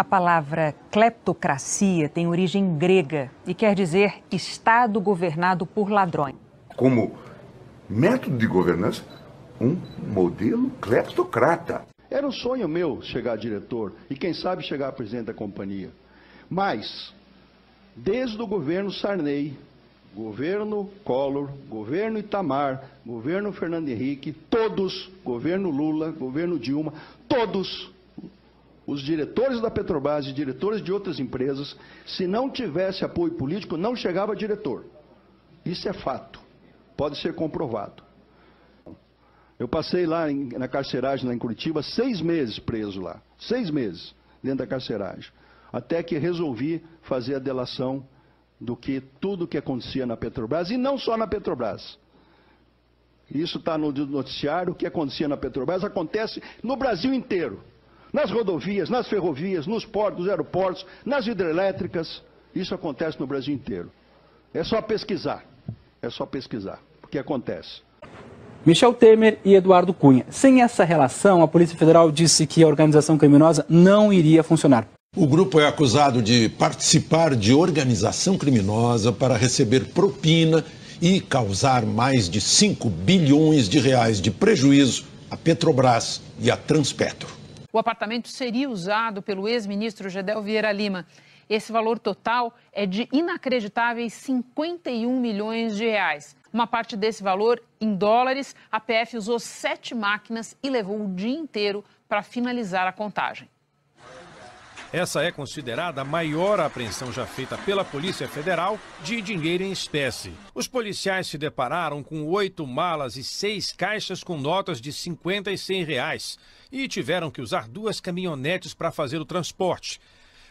A palavra cleptocracia tem origem grega e quer dizer Estado governado por ladrões. Como método de governança, um modelo cleptocrata. Era um sonho meu chegar a diretor e, quem sabe, chegar a presidente da companhia. Mas, desde o governo Sarney, governo Collor, governo Itamar, governo Fernando Henrique, todos, governo Lula, governo Dilma, todos os diretores da Petrobras e diretores de outras empresas, se não tivesse apoio político, não chegava a diretor. Isso é fato. Pode ser comprovado. Eu passei lá em, na carceragem, lá em Curitiba, seis meses preso lá. Seis meses dentro da carceragem. Até que resolvi fazer a delação do que tudo que acontecia na Petrobras, e não só na Petrobras. Isso está no noticiário, o que acontecia na Petrobras acontece no Brasil inteiro nas rodovias, nas ferrovias, nos portos, nos aeroportos, nas hidrelétricas. Isso acontece no Brasil inteiro. É só pesquisar. É só pesquisar, porque acontece. Michel Temer e Eduardo Cunha. Sem essa relação, a Polícia Federal disse que a organização criminosa não iria funcionar. O grupo é acusado de participar de organização criminosa para receber propina e causar mais de 5 bilhões de reais de prejuízo à Petrobras e à Transpetro. O apartamento seria usado pelo ex-ministro Gedel Vieira Lima. Esse valor total é de inacreditáveis 51 milhões de reais. Uma parte desse valor em dólares, a PF usou sete máquinas e levou o dia inteiro para finalizar a contagem. Essa é considerada a maior apreensão já feita pela Polícia Federal de dinheiro em espécie. Os policiais se depararam com oito malas e seis caixas com notas de 50 e 100 reais e tiveram que usar duas caminhonetes para fazer o transporte.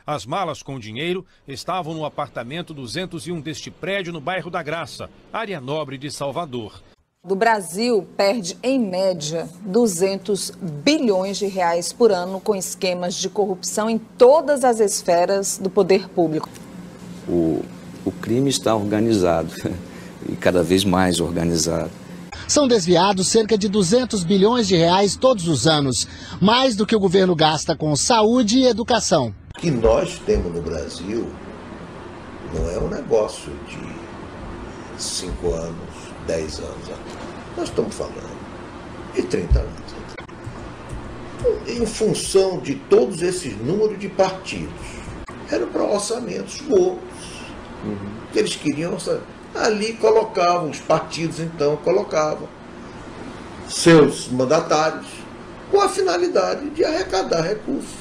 As malas com dinheiro estavam no apartamento 201 deste prédio no bairro da Graça, área nobre de Salvador do Brasil perde, em média, 200 bilhões de reais por ano com esquemas de corrupção em todas as esferas do poder público. O, o crime está organizado e cada vez mais organizado. São desviados cerca de 200 bilhões de reais todos os anos, mais do que o governo gasta com saúde e educação. O que nós temos no Brasil não é um negócio de cinco anos 10 anos atrás. Nós estamos falando de 30 anos atrás. Em função de todos esses números de partidos, eram para orçamentos gordos. Uhum. Que eles queriam orçamento. Ali colocavam, os partidos então colocavam seus mandatários com a finalidade de arrecadar recursos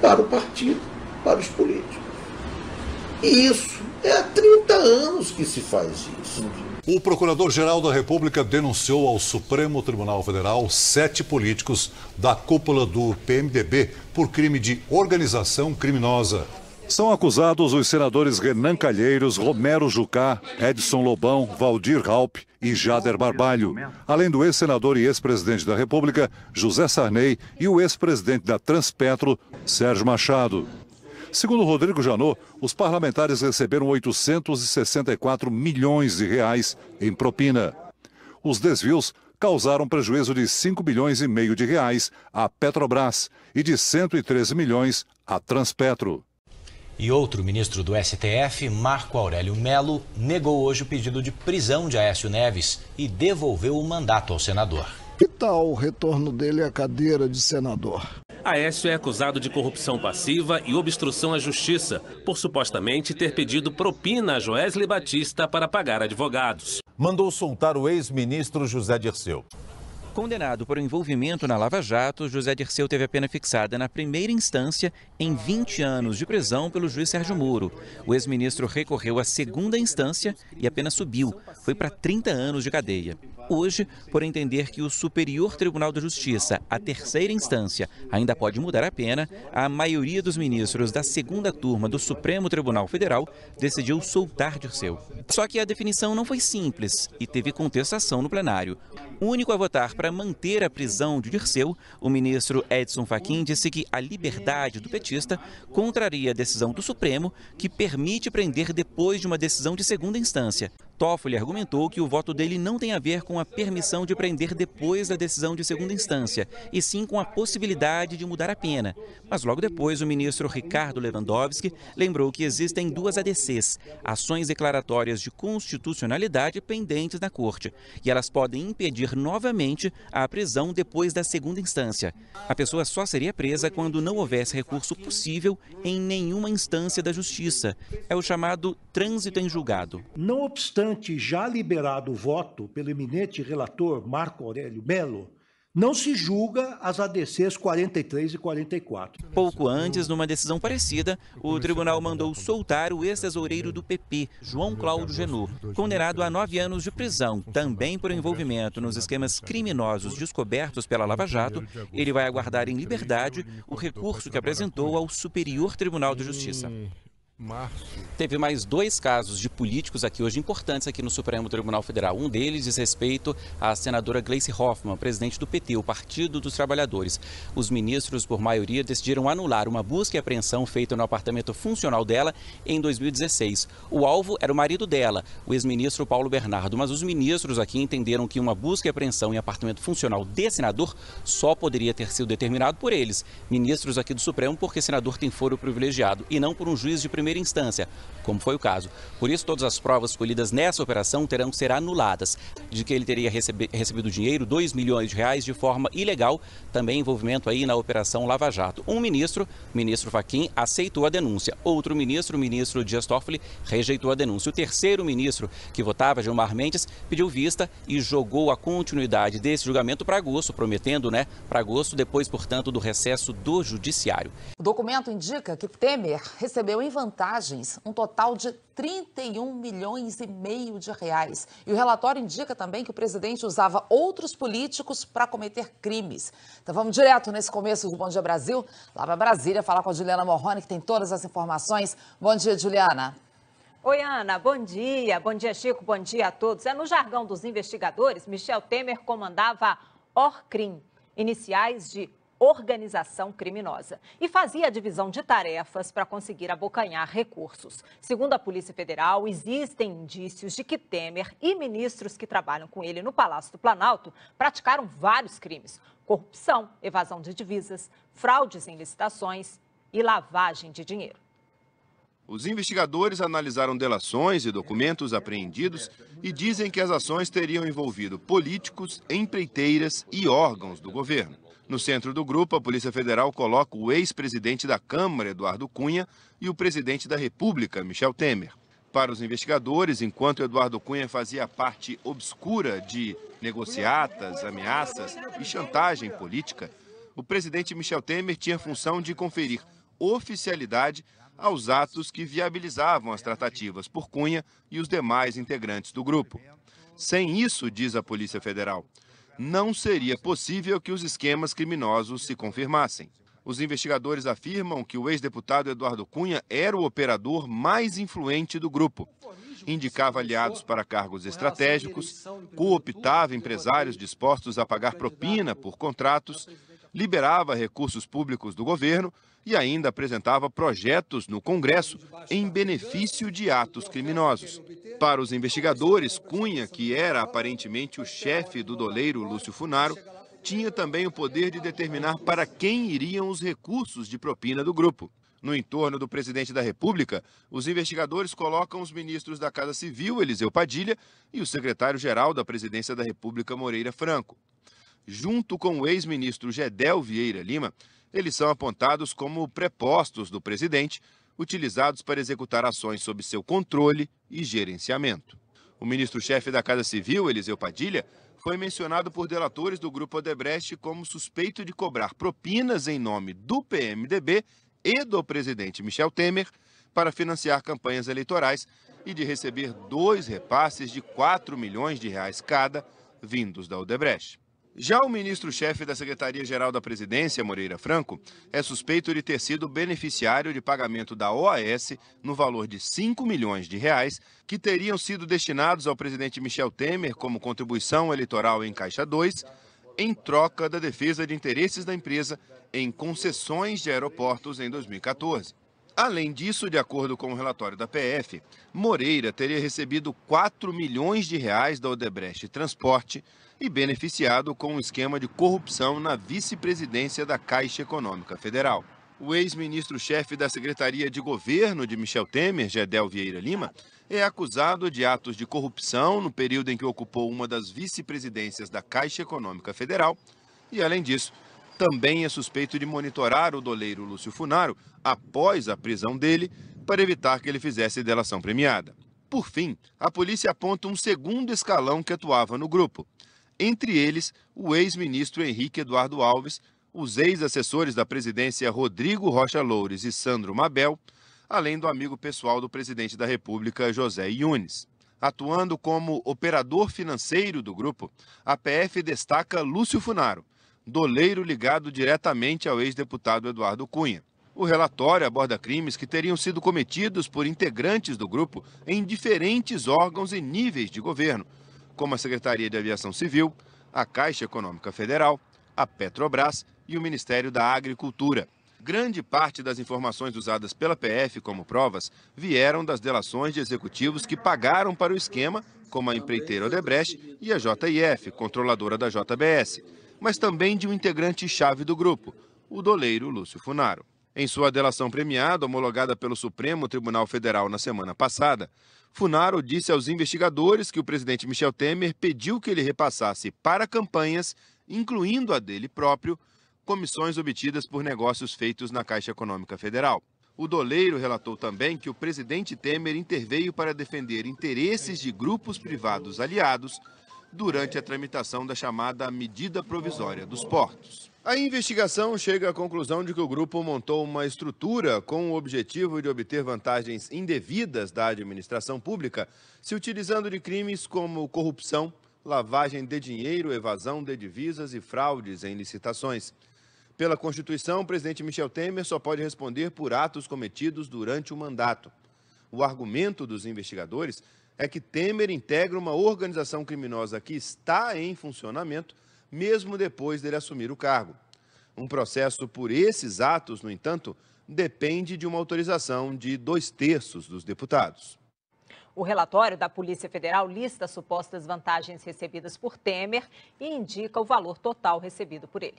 para o partido, para os políticos. E isso é há 30 anos que se faz isso. Uhum. O Procurador-Geral da República denunciou ao Supremo Tribunal Federal sete políticos da cúpula do PMDB por crime de organização criminosa. São acusados os senadores Renan Calheiros, Romero Jucá, Edson Lobão, Valdir Raup e Jader Barbalho, além do ex-senador e ex-presidente da República, José Sarney, e o ex-presidente da Transpetro, Sérgio Machado. Segundo Rodrigo Janot, os parlamentares receberam 864 milhões de reais em propina. Os desvios causaram prejuízo de 5 bilhões e meio de reais à Petrobras e de 113 milhões à Transpetro. E outro ministro do STF, Marco Aurélio Melo, negou hoje o pedido de prisão de Aécio Neves e devolveu o mandato ao senador. Que tal o retorno dele à cadeira de senador? Aécio é acusado de corrupção passiva e obstrução à justiça, por supostamente ter pedido propina a Joesley Batista para pagar advogados. Mandou soltar o ex-ministro José Dirceu. Condenado por envolvimento na Lava Jato, José Dirceu teve a pena fixada na primeira instância em 20 anos de prisão pelo juiz Sérgio Moro. O ex-ministro recorreu à segunda instância e a pena subiu, foi para 30 anos de cadeia hoje por entender que o Superior Tribunal de Justiça, a terceira instância, ainda pode mudar a pena, a maioria dos ministros da segunda turma do Supremo Tribunal Federal decidiu soltar Dirceu. Só que a definição não foi simples e teve contestação no plenário. O único a votar para manter a prisão de Dirceu, o ministro Edson Fachin disse que a liberdade do petista contraria a decisão do Supremo, que permite prender depois de uma decisão de segunda instância. Toffoli argumentou que o voto dele não tem a ver com a permissão de prender depois da decisão de segunda instância, e sim com a possibilidade de mudar a pena. Mas logo depois, o ministro Ricardo Lewandowski lembrou que existem duas ADCs, ações declaratórias de constitucionalidade pendentes na Corte, e elas podem impedir novamente a prisão depois da segunda instância. A pessoa só seria presa quando não houvesse recurso possível em nenhuma instância da Justiça. É o chamado trânsito em julgado. Não obstante já liberado o voto pelo eminente relator Marco Aurélio Melo, não se julga as ADCs 43 e 44. Pouco antes, numa decisão parecida, o tribunal mandou soltar o ex-tesoureiro do PP, João Cláudio Genu, condenado a nove anos de prisão, também por envolvimento nos esquemas criminosos descobertos pela Lava Jato. Ele vai aguardar em liberdade o recurso que apresentou ao Superior Tribunal de Justiça. Março. Teve mais dois casos de políticos aqui hoje importantes aqui no Supremo Tribunal Federal. Um deles diz respeito à senadora Gleice Hoffmann, presidente do PT, o Partido dos Trabalhadores. Os ministros, por maioria, decidiram anular uma busca e apreensão feita no apartamento funcional dela em 2016. O alvo era o marido dela, o ex-ministro Paulo Bernardo, mas os ministros aqui entenderam que uma busca e apreensão em apartamento funcional de senador só poderia ter sido determinado por eles, ministros aqui do Supremo, porque senador tem foro privilegiado e não por um juiz de primeiro primeira instância, como foi o caso. Por isso, todas as provas colhidas nessa operação terão que ser anuladas. De que ele teria recebido dinheiro, 2 milhões de reais, de forma ilegal, também envolvimento aí na Operação Lava Jato. Um ministro, ministro Faquim, aceitou a denúncia. Outro ministro, o ministro Dias Toffoli, rejeitou a denúncia. O terceiro ministro que votava, Gilmar Mendes, pediu vista e jogou a continuidade desse julgamento para agosto, prometendo, né, para agosto, depois, portanto, do recesso do Judiciário. O documento indica que Temer recebeu em vantagem vantagens, um total de 31 milhões e meio de reais. E o relatório indica também que o presidente usava outros políticos para cometer crimes. Então vamos direto nesse começo do Bom Dia Brasil, lá para Brasília, falar com a Juliana Morrone, que tem todas as informações. Bom dia, Juliana. Oi, Ana, bom dia. Bom dia, Chico, bom dia a todos. É no jargão dos investigadores, Michel Temer comandava ORCRIM, iniciais de organização criminosa e fazia a divisão de tarefas para conseguir abocanhar recursos. Segundo a Polícia Federal, existem indícios de que Temer e ministros que trabalham com ele no Palácio do Planalto praticaram vários crimes: corrupção, evasão de divisas, fraudes em licitações e lavagem de dinheiro. Os investigadores analisaram delações e documentos apreendidos e dizem que as ações teriam envolvido políticos, empreiteiras e órgãos do governo. No centro do grupo, a Polícia Federal coloca o ex-presidente da Câmara, Eduardo Cunha, e o presidente da República, Michel Temer. Para os investigadores, enquanto Eduardo Cunha fazia parte obscura de negociatas, ameaças e chantagem política, o presidente Michel Temer tinha função de conferir oficialidade aos atos que viabilizavam as tratativas por Cunha e os demais integrantes do grupo. Sem isso, diz a Polícia Federal, não seria possível que os esquemas criminosos se confirmassem. Os investigadores afirmam que o ex-deputado Eduardo Cunha era o operador mais influente do grupo. Indicava aliados para cargos estratégicos, cooptava empresários dispostos a pagar propina por contratos, liberava recursos públicos do governo e ainda apresentava projetos no Congresso em benefício de atos criminosos. Para os investigadores, Cunha, que era aparentemente o chefe do doleiro Lúcio Funaro, tinha também o poder de determinar para quem iriam os recursos de propina do grupo. No entorno do presidente da República, os investigadores colocam os ministros da Casa Civil, Eliseu Padilha, e o secretário-geral da Presidência da República, Moreira Franco. Junto com o ex-ministro Gedel Vieira Lima, eles são apontados como prepostos do presidente utilizados para executar ações sob seu controle e gerenciamento. O ministro-chefe da Casa Civil, Eliseu Padilha, foi mencionado por delatores do grupo Odebrecht como suspeito de cobrar propinas em nome do PMDB e do presidente Michel Temer para financiar campanhas eleitorais e de receber dois repasses de 4 milhões de reais cada vindos da Odebrecht. Já o ministro-chefe da Secretaria-Geral da Presidência, Moreira Franco, é suspeito de ter sido beneficiário de pagamento da OAS no valor de 5 milhões de reais, que teriam sido destinados ao presidente Michel Temer como contribuição eleitoral em Caixa 2, em troca da defesa de interesses da empresa em concessões de aeroportos em 2014. Além disso, de acordo com o relatório da PF, Moreira teria recebido 4 milhões de reais da Odebrecht Transporte e beneficiado com um esquema de corrupção na vice-presidência da Caixa Econômica Federal. O ex-ministro-chefe da Secretaria de Governo de Michel Temer, Gedel Vieira Lima, é acusado de atos de corrupção no período em que ocupou uma das vice-presidências da Caixa Econômica Federal e, além disso, também é suspeito de monitorar o doleiro Lúcio Funaro após a prisão dele para evitar que ele fizesse delação premiada. Por fim, a polícia aponta um segundo escalão que atuava no grupo. Entre eles, o ex-ministro Henrique Eduardo Alves, os ex-assessores da presidência Rodrigo Rocha Loures e Sandro Mabel, além do amigo pessoal do presidente da República, José Yunes. Atuando como operador financeiro do grupo, a PF destaca Lúcio Funaro, doleiro ligado diretamente ao ex-deputado Eduardo Cunha. O relatório aborda crimes que teriam sido cometidos por integrantes do grupo em diferentes órgãos e níveis de governo, como a Secretaria de Aviação Civil, a Caixa Econômica Federal, a Petrobras e o Ministério da Agricultura. Grande parte das informações usadas pela PF como provas vieram das delações de executivos que pagaram para o esquema, como a empreiteira Odebrecht e a JIF, controladora da JBS mas também de um integrante-chave do grupo, o doleiro Lúcio Funaro. Em sua delação premiada, homologada pelo Supremo Tribunal Federal na semana passada, Funaro disse aos investigadores que o presidente Michel Temer pediu que ele repassasse para campanhas, incluindo a dele próprio, comissões obtidas por negócios feitos na Caixa Econômica Federal. O doleiro relatou também que o presidente Temer interveio para defender interesses de grupos privados aliados durante a tramitação da chamada medida provisória dos portos. A investigação chega à conclusão de que o grupo montou uma estrutura com o objetivo de obter vantagens indevidas da administração pública, se utilizando de crimes como corrupção, lavagem de dinheiro, evasão de divisas e fraudes em licitações. Pela Constituição, o presidente Michel Temer só pode responder por atos cometidos durante o mandato. O argumento dos investigadores é que Temer integra uma organização criminosa que está em funcionamento, mesmo depois dele assumir o cargo. Um processo por esses atos, no entanto, depende de uma autorização de dois terços dos deputados. O relatório da Polícia Federal lista supostas vantagens recebidas por Temer e indica o valor total recebido por ele.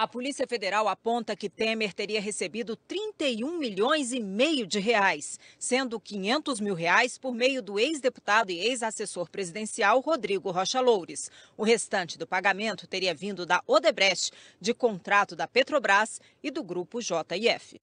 A Polícia Federal aponta que Temer teria recebido 31 milhões e meio de reais, sendo 500 mil reais por meio do ex-deputado e ex-assessor presidencial Rodrigo Rocha Loures. O restante do pagamento teria vindo da Odebrecht, de contrato da Petrobras e do grupo JF.